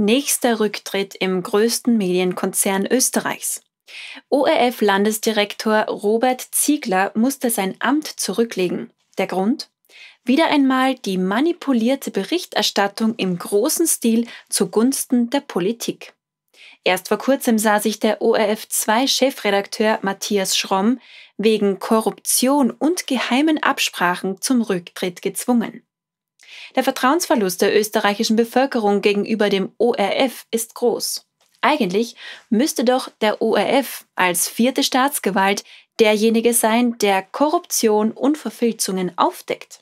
Nächster Rücktritt im größten Medienkonzern Österreichs. ORF-Landesdirektor Robert Ziegler musste sein Amt zurücklegen. Der Grund? Wieder einmal die manipulierte Berichterstattung im großen Stil zugunsten der Politik. Erst vor kurzem sah sich der ORF2-Chefredakteur Matthias Schromm wegen Korruption und geheimen Absprachen zum Rücktritt gezwungen. Der Vertrauensverlust der österreichischen Bevölkerung gegenüber dem ORF ist groß. Eigentlich müsste doch der ORF als vierte Staatsgewalt derjenige sein, der Korruption und Verfilzungen aufdeckt.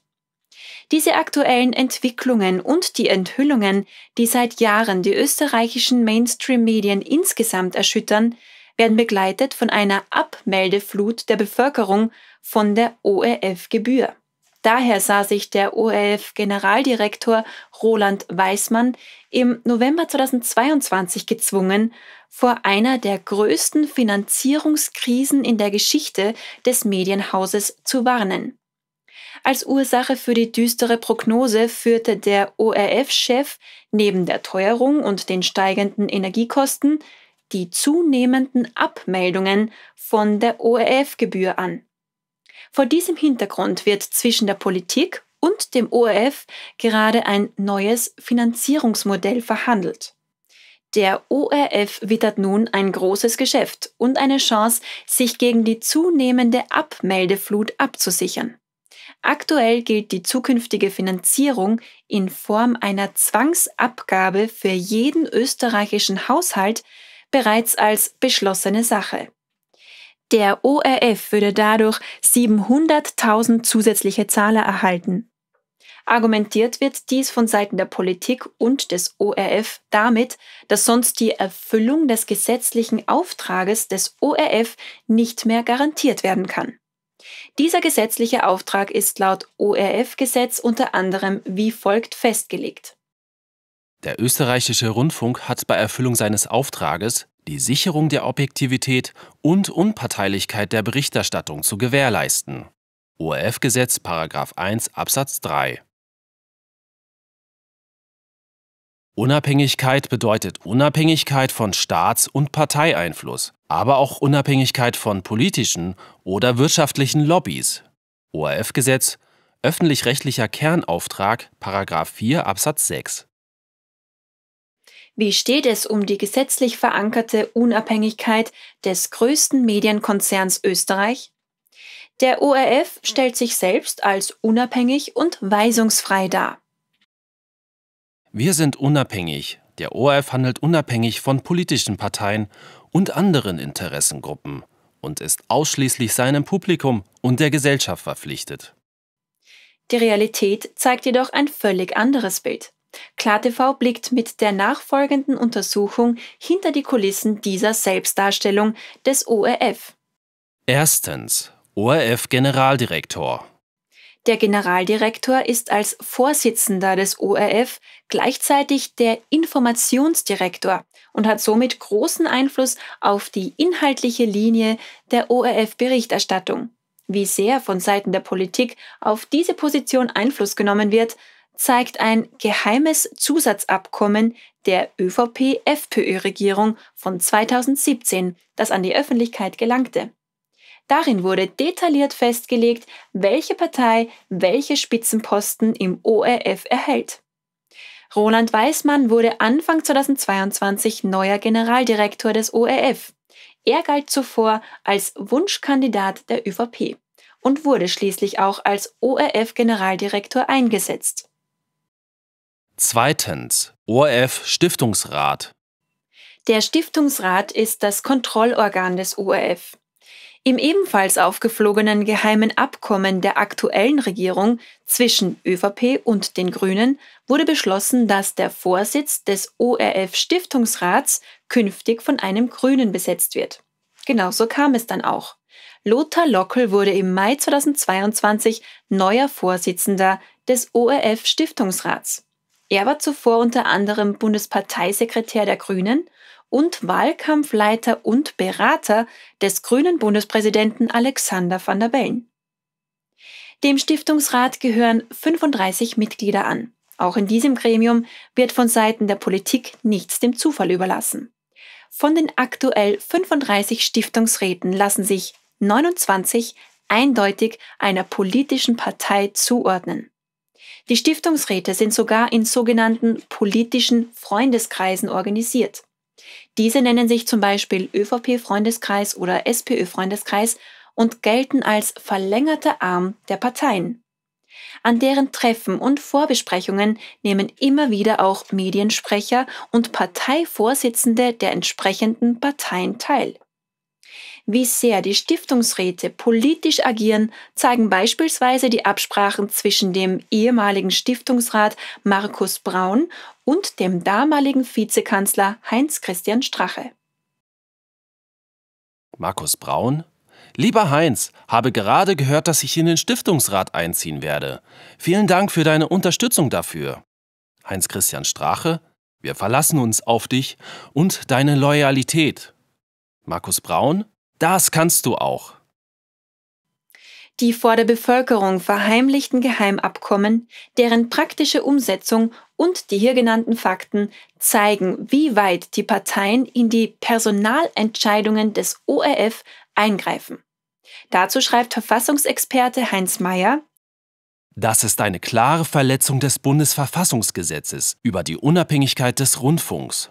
Diese aktuellen Entwicklungen und die Enthüllungen, die seit Jahren die österreichischen Mainstream-Medien insgesamt erschüttern, werden begleitet von einer Abmeldeflut der Bevölkerung von der ORF-Gebühr. Daher sah sich der ORF-Generaldirektor Roland Weismann im November 2022 gezwungen, vor einer der größten Finanzierungskrisen in der Geschichte des Medienhauses zu warnen. Als Ursache für die düstere Prognose führte der ORF-Chef neben der Teuerung und den steigenden Energiekosten die zunehmenden Abmeldungen von der ORF-Gebühr an. Vor diesem Hintergrund wird zwischen der Politik und dem ORF gerade ein neues Finanzierungsmodell verhandelt. Der ORF wittert nun ein großes Geschäft und eine Chance, sich gegen die zunehmende Abmeldeflut abzusichern. Aktuell gilt die zukünftige Finanzierung in Form einer Zwangsabgabe für jeden österreichischen Haushalt bereits als beschlossene Sache. Der ORF würde dadurch 700.000 zusätzliche Zahler erhalten. Argumentiert wird dies von Seiten der Politik und des ORF damit, dass sonst die Erfüllung des gesetzlichen Auftrages des ORF nicht mehr garantiert werden kann. Dieser gesetzliche Auftrag ist laut ORF-Gesetz unter anderem wie folgt festgelegt. Der österreichische Rundfunk hat bei Erfüllung seines Auftrages die Sicherung der Objektivität und Unparteilichkeit der Berichterstattung zu gewährleisten. ORF-Gesetz 1 Absatz 3 Unabhängigkeit bedeutet Unabhängigkeit von Staats- und Parteieinfluss, aber auch Unabhängigkeit von politischen oder wirtschaftlichen Lobbys. ORF-Gesetz Öffentlich-rechtlicher Kernauftrag 4 Absatz 6 wie steht es um die gesetzlich verankerte Unabhängigkeit des größten Medienkonzerns Österreich? Der ORF stellt sich selbst als unabhängig und weisungsfrei dar. Wir sind unabhängig. Der ORF handelt unabhängig von politischen Parteien und anderen Interessengruppen und ist ausschließlich seinem Publikum und der Gesellschaft verpflichtet. Die Realität zeigt jedoch ein völlig anderes Bild. KlarTV blickt mit der nachfolgenden Untersuchung hinter die Kulissen dieser Selbstdarstellung des ORF. Erstens ORF-Generaldirektor. Der Generaldirektor ist als Vorsitzender des ORF gleichzeitig der Informationsdirektor und hat somit großen Einfluss auf die inhaltliche Linie der ORF-Berichterstattung. Wie sehr von Seiten der Politik auf diese Position Einfluss genommen wird, zeigt ein geheimes Zusatzabkommen der ÖVP-FPÖ-Regierung von 2017, das an die Öffentlichkeit gelangte. Darin wurde detailliert festgelegt, welche Partei welche Spitzenposten im ORF erhält. Roland Weißmann wurde Anfang 2022 neuer Generaldirektor des ORF. Er galt zuvor als Wunschkandidat der ÖVP und wurde schließlich auch als ORF-Generaldirektor eingesetzt. Zweitens ORF Stiftungsrat. Der Stiftungsrat ist das Kontrollorgan des ORF. Im ebenfalls aufgeflogenen geheimen Abkommen der aktuellen Regierung zwischen ÖVP und den Grünen wurde beschlossen, dass der Vorsitz des ORF Stiftungsrats künftig von einem Grünen besetzt wird. Genauso kam es dann auch. Lothar Lockel wurde im Mai 2022 neuer Vorsitzender des ORF Stiftungsrats. Er war zuvor unter anderem Bundesparteisekretär der Grünen und Wahlkampfleiter und Berater des grünen Bundespräsidenten Alexander van der Bellen. Dem Stiftungsrat gehören 35 Mitglieder an. Auch in diesem Gremium wird von Seiten der Politik nichts dem Zufall überlassen. Von den aktuell 35 Stiftungsräten lassen sich 29 eindeutig einer politischen Partei zuordnen. Die Stiftungsräte sind sogar in sogenannten politischen Freundeskreisen organisiert. Diese nennen sich zum Beispiel ÖVP-Freundeskreis oder SPÖ-Freundeskreis und gelten als verlängerte Arm der Parteien. An deren Treffen und Vorbesprechungen nehmen immer wieder auch Mediensprecher und Parteivorsitzende der entsprechenden Parteien teil. Wie sehr die Stiftungsräte politisch agieren, zeigen beispielsweise die Absprachen zwischen dem ehemaligen Stiftungsrat Markus Braun und dem damaligen Vizekanzler Heinz Christian Strache. Markus Braun? Lieber Heinz, habe gerade gehört, dass ich in den Stiftungsrat einziehen werde. Vielen Dank für deine Unterstützung dafür. Heinz Christian Strache, wir verlassen uns auf dich und deine Loyalität. Markus Braun, das kannst du auch. Die vor der Bevölkerung verheimlichten Geheimabkommen, deren praktische Umsetzung und die hier genannten Fakten zeigen, wie weit die Parteien in die Personalentscheidungen des ORF eingreifen. Dazu schreibt Verfassungsexperte Heinz Mayer, das ist eine klare Verletzung des Bundesverfassungsgesetzes über die Unabhängigkeit des Rundfunks.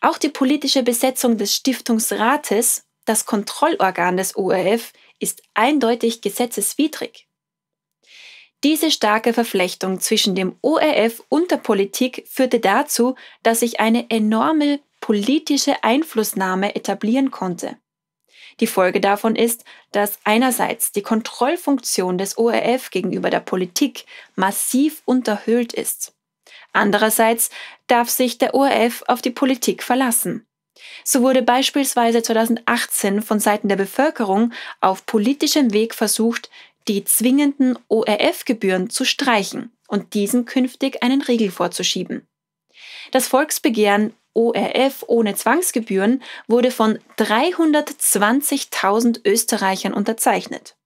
Auch die politische Besetzung des Stiftungsrates das Kontrollorgan des ORF ist eindeutig gesetzeswidrig. Diese starke Verflechtung zwischen dem ORF und der Politik führte dazu, dass sich eine enorme politische Einflussnahme etablieren konnte. Die Folge davon ist, dass einerseits die Kontrollfunktion des ORF gegenüber der Politik massiv unterhöhlt ist. Andererseits darf sich der ORF auf die Politik verlassen. So wurde beispielsweise 2018 von Seiten der Bevölkerung auf politischem Weg versucht, die zwingenden ORF-Gebühren zu streichen und diesen künftig einen Riegel vorzuschieben. Das Volksbegehren ORF ohne Zwangsgebühren wurde von 320.000 Österreichern unterzeichnet.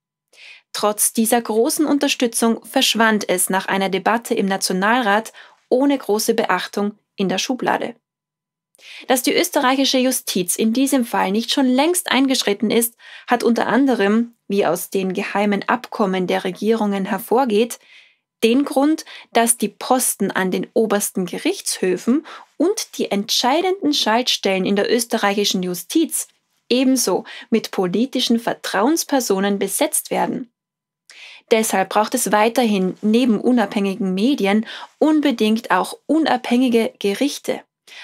Trotz dieser großen Unterstützung verschwand es nach einer Debatte im Nationalrat ohne große Beachtung in der Schublade. Dass die österreichische Justiz in diesem Fall nicht schon längst eingeschritten ist, hat unter anderem, wie aus den geheimen Abkommen der Regierungen hervorgeht, den Grund, dass die Posten an den obersten Gerichtshöfen und die entscheidenden Schaltstellen in der österreichischen Justiz ebenso mit politischen Vertrauenspersonen besetzt werden. Deshalb braucht es weiterhin neben unabhängigen Medien unbedingt auch unabhängige Gerichte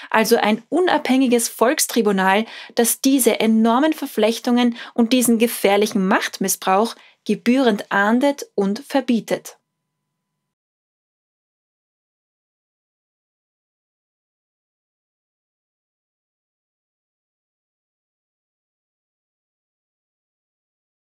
also ein unabhängiges Volkstribunal, das diese enormen Verflechtungen und diesen gefährlichen Machtmissbrauch gebührend ahndet und verbietet.